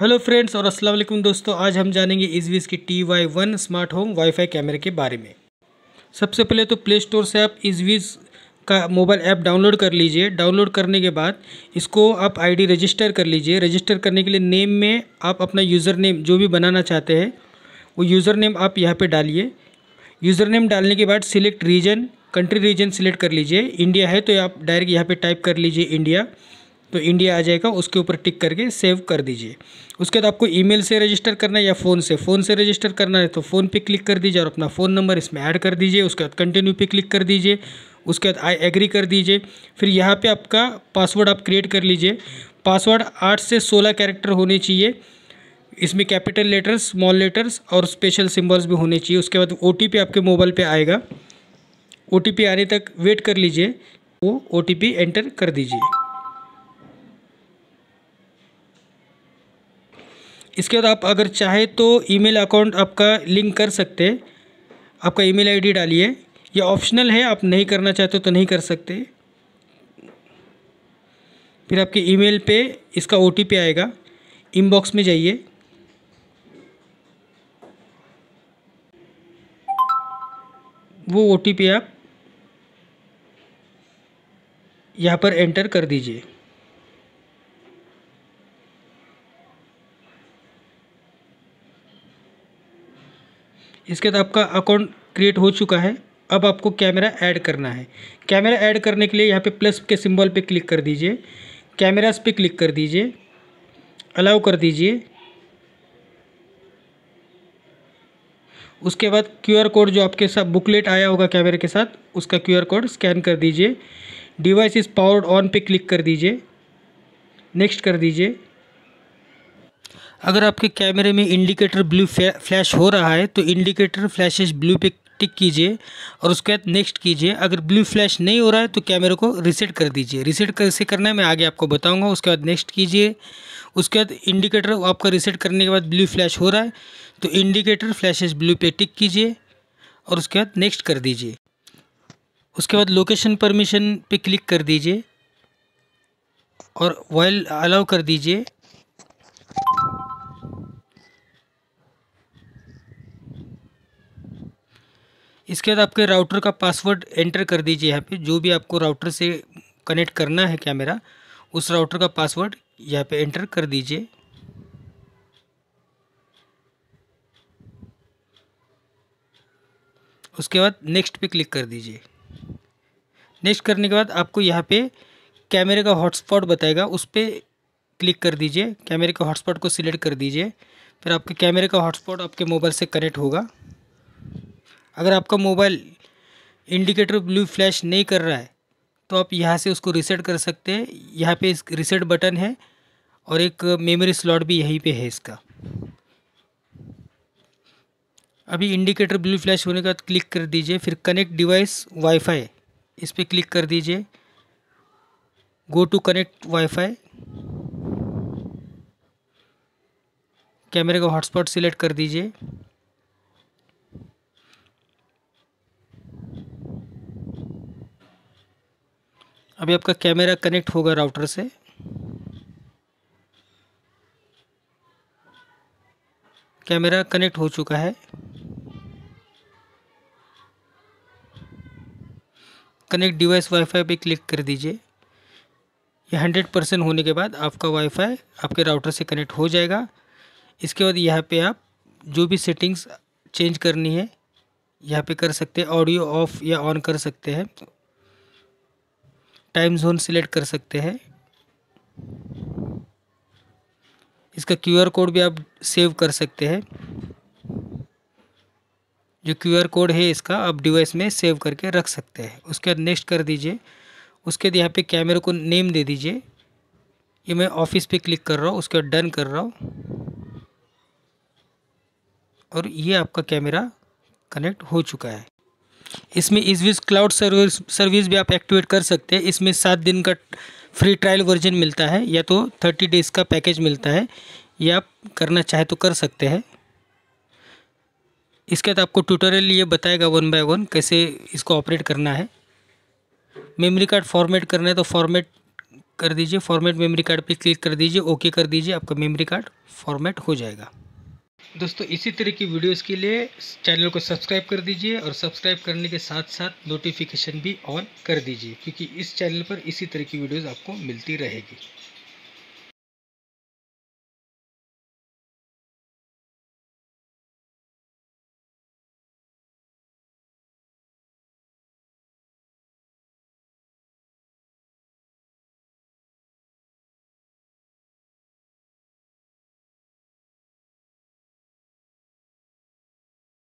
hello friends और अस्सलाम वालेकुम दोस्तों आज हम जानेंगे इजवीज़ के T Y one smart home wifi कैमरे के बारे में सबसे पहले तो प्ले स्टोर से आप इजवीज़ का मोबाइल ऐप डाउनलोड कर लीजिए डाउनलोड करने के बाद इसको आप आईडी रजिस्टर कर लीजिए रजिस्टर करने के लिए नेम में आप अपना यूज़र नेम जो भी बनाना चाहते हैं वो यूज़र नेम आप यहाँ पर डालिए यूज़र नेम डालने के बाद select region country region select कर लीजिए इंडिया है तो आप डायरेक्ट यहाँ पर टाइप कर लीजिए इंडिया तो इंडिया आ जाएगा उसके ऊपर टिक करके सेव कर दीजिए उसके बाद आपको ईमेल से रजिस्टर करना है या फ़ोन से फ़ोन से रजिस्टर करना है तो फ़ोन पे क्लिक कर दीजिए और अपना फ़ोन नंबर इसमें ऐड कर दीजिए उसके बाद कंटिन्यू पे क्लिक कर दीजिए उसके बाद आई एग्री कर दीजिए फिर यहाँ पे आपका पासवर्ड आप क्रिएट कर लीजिए पासवर्ड आठ से सोलह कैरेक्टर होने चाहिए इसमें कैपिटल लेटर्स स्मॉल लेटर्स और स्पेशल सिम्बल्स भी होने चाहिए उसके बाद ओ आपके मोबाइल पर आएगा ओ आने तक वेट कर लीजिए वो ओ एंटर कर दीजिए इसके बाद आप अगर चाहे तो ईमेल अकाउंट आपका लिंक कर सकते हैं आपका ईमेल आईडी डालिए ये ऑप्शनल है आप नहीं करना चाहते तो नहीं कर सकते फिर आपके ईमेल पे इसका ओ आएगा इनबॉक्स में जाइए वो ओ आप यहाँ पर एंटर कर दीजिए इसके बाद आपका अकाउंट क्रिएट हो चुका है अब आपको कैमरा ऐड करना है कैमरा ऐड करने के लिए यहाँ पे प्लस के सिंबल पे क्लिक कर दीजिए कैमरास पे क्लिक कर दीजिए अलाउ कर दीजिए उसके बाद क्यूआर कोड जो आपके साथ बुकलेट आया होगा कैमरे के साथ उसका क्यूआर कोड स्कैन कर दीजिए डिवाइस इज़ पावर्ड ऑन पे क्लिक कर दीजिए नेक्स्ट कर दीजिए अगर आपके कैमरे में इंडिकेटर ब्लू फ्लैश हो रहा है तो इंडिकेटर फ्लैशेज़ ब्लू पे टिक कीजिए और उसके बाद नेक्स्ट कीजिए अगर ब्लू फ्लैश नहीं हो रहा है तो कैमरे को रिसेट कर दीजिए रिसेट कैसे कर करना है मैं आगे आपको बताऊंगा उसके बाद नेक्स्ट कीजिए उसके बाद इंडिकेटर आपका रिसेट करने के बाद ब्लू फ्लैश हो रहा है तो इंडिकेटर फ्लैशेज़ ब्लू पे टिक कीजिए और उसके बाद नेक्स्ट कर दीजिए उसके बाद लोकेशन परमिशन पर क्लिक कर दीजिए और वाइल अलाउ कर दीजिए इसके बाद आपके राउटर का पासवर्ड एंटर कर दीजिए यहाँ पे जो भी आपको राउटर से कनेक्ट करना है कैमरा उस राउटर का पासवर्ड यहाँ पे एंटर कर दीजिए उसके बाद नेक्स्ट पे क्लिक कर दीजिए नेक्स्ट करने के बाद आपको यहाँ पे कैमरे का हॉटस्पॉट बताएगा उस पर क्लिक कर दीजिए कैमरे के हॉटस्पॉट को सिलेक्ट कर दीजिए फिर आपके कैमरे का हॉटस्पॉट आपके मोबाइल से कनेक्ट होगा अगर आपका मोबाइल इंडिकेटर ब्लू फ्लैश नहीं कर रहा है तो आप यहाँ से उसको रिसेट कर सकते हैं यहाँ पे इस रिसेट बटन है और एक मेमोरी स्लॉट भी यहीं पे है इसका अभी इंडिकेटर ब्लू फ्लैश होने के बाद क्लिक कर दीजिए फिर कनेक्ट डिवाइस वाईफाई इस पर क्लिक कर दीजिए गो टू कनेक्ट वाईफाई कैमरे का हॉटस्पॉट सिलेक्ट कर दीजिए अभी आपका कैमरा कनेक्ट होगा राउटर से कैमरा कनेक्ट हो चुका है कनेक्ट डिवाइस वाईफाई पे क्लिक कर दीजिए यह हंड्रेड परसेंट होने के बाद आपका वाईफाई आपके राउटर से कनेक्ट हो जाएगा इसके बाद यहाँ पे आप जो भी सेटिंग्स चेंज करनी है यहाँ पे कर सकते हैं ऑडियो ऑफ या ऑन कर सकते हैं टाइम जोन सिलेक्ट कर सकते हैं इसका क्यूआर कोड भी आप सेव कर सकते हैं जो क्यूआर कोड है इसका आप डिवाइस में सेव करके रख सकते हैं उसके बाद नेक्स्ट कर दीजिए उसके बाद यहाँ पे कैमरे को नेम दे दीजिए ये मैं ऑफिस पे क्लिक कर रहा हूँ उसके बाद डन कर रहा हूँ और ये आपका कैमरा कनेक्ट हो चुका है इसमें इजविज क्लाउड सर्विस सर्विस भी आप एक्टिवेट कर सकते हैं इसमें सात दिन का फ्री ट्रायल वर्जन मिलता है या तो थर्टी डेज़ का पैकेज मिलता है या आप करना चाहे तो कर सकते हैं इसके बाद आपको ट्यूटोरियल ये बताएगा वन बाय वन कैसे इसको ऑपरेट करना है मेमोरी कार्ड फॉर्मेट करना है तो फॉर्मेट कर दीजिए फॉर्मेट मेमोरी कार्ड पे क्लिक कर दीजिए ओके कर दीजिए आपका मेमोरी कार्ड फॉर्मेट हो जाएगा दोस्तों इसी तरह की वीडियोस के लिए चैनल को सब्सक्राइब कर दीजिए और सब्सक्राइब करने के साथ साथ नोटिफिकेशन भी ऑन कर दीजिए क्योंकि इस चैनल पर इसी तरह की वीडियोस आपको मिलती रहेगी